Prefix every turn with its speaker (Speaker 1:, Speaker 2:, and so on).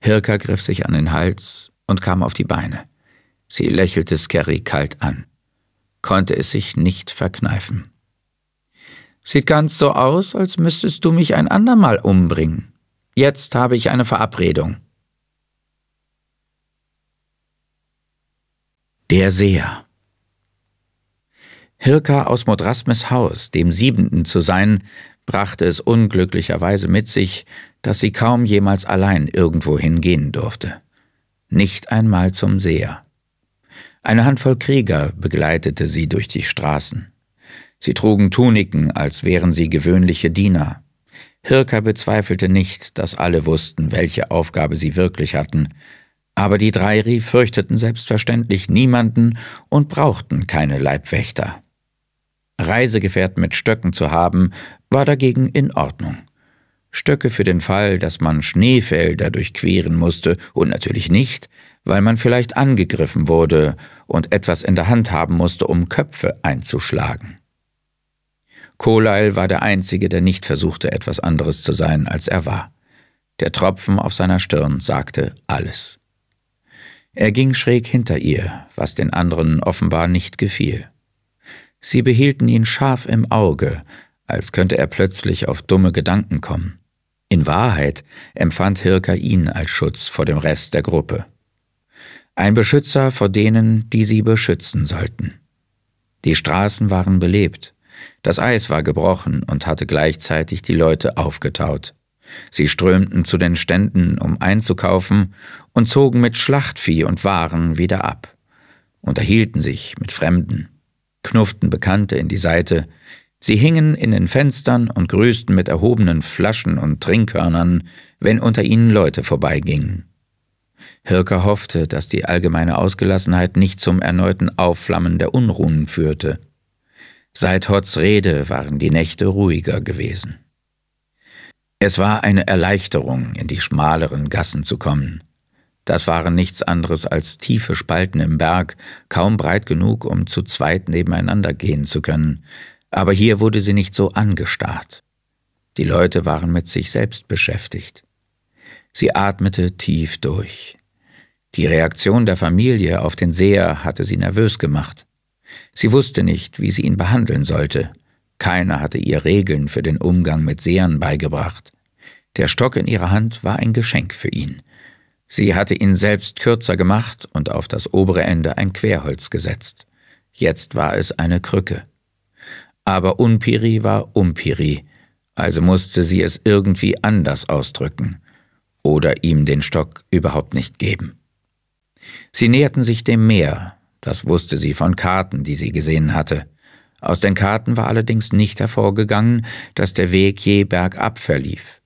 Speaker 1: Hirka griff sich an den Hals und kam auf die Beine. Sie lächelte Skerry kalt an. Konnte es sich nicht verkneifen. Sieht ganz so aus, als müsstest du mich ein andermal umbringen. Jetzt habe ich eine Verabredung. Der Seher Hirka aus Modrasmes Haus, dem siebenten zu sein, brachte es unglücklicherweise mit sich, dass sie kaum jemals allein irgendwo hingehen durfte. Nicht einmal zum Seher. Eine Handvoll Krieger begleitete sie durch die Straßen. Sie trugen Tuniken, als wären sie gewöhnliche Diener. Hirka bezweifelte nicht, dass alle wussten, welche Aufgabe sie wirklich hatten, aber die Dreiri fürchteten selbstverständlich niemanden und brauchten keine Leibwächter. Reisegefährten mit Stöcken zu haben, war dagegen in Ordnung. Stöcke für den Fall, dass man Schneefelder durchqueren musste und natürlich nicht, weil man vielleicht angegriffen wurde und etwas in der Hand haben musste, um Köpfe einzuschlagen. Koleil war der Einzige, der nicht versuchte, etwas anderes zu sein, als er war. Der Tropfen auf seiner Stirn sagte alles. Er ging schräg hinter ihr, was den anderen offenbar nicht gefiel. Sie behielten ihn scharf im Auge, als könnte er plötzlich auf dumme Gedanken kommen. In Wahrheit empfand Hirka ihn als Schutz vor dem Rest der Gruppe. Ein Beschützer vor denen, die sie beschützen sollten. Die Straßen waren belebt. Das Eis war gebrochen und hatte gleichzeitig die Leute aufgetaut. Sie strömten zu den Ständen, um einzukaufen, und zogen mit Schlachtvieh und Waren wieder ab, unterhielten sich mit Fremden, knufften Bekannte in die Seite, Sie hingen in den Fenstern und grüßten mit erhobenen Flaschen und Trinkhörnern, wenn unter ihnen Leute vorbeigingen. Hirker hoffte, dass die allgemeine Ausgelassenheit nicht zum erneuten Aufflammen der Unruhen führte. Seit Hotts Rede waren die Nächte ruhiger gewesen. Es war eine Erleichterung, in die schmaleren Gassen zu kommen. Das waren nichts anderes als tiefe Spalten im Berg, kaum breit genug, um zu zweit nebeneinander gehen zu können aber hier wurde sie nicht so angestarrt. Die Leute waren mit sich selbst beschäftigt. Sie atmete tief durch. Die Reaktion der Familie auf den Seher hatte sie nervös gemacht. Sie wusste nicht, wie sie ihn behandeln sollte. Keiner hatte ihr Regeln für den Umgang mit Sehern beigebracht. Der Stock in ihrer Hand war ein Geschenk für ihn. Sie hatte ihn selbst kürzer gemacht und auf das obere Ende ein Querholz gesetzt. Jetzt war es eine Krücke aber Unpiri war Umpiri, also musste sie es irgendwie anders ausdrücken oder ihm den Stock überhaupt nicht geben. Sie näherten sich dem Meer, das wusste sie von Karten, die sie gesehen hatte. Aus den Karten war allerdings nicht hervorgegangen, dass der Weg je bergab verlief.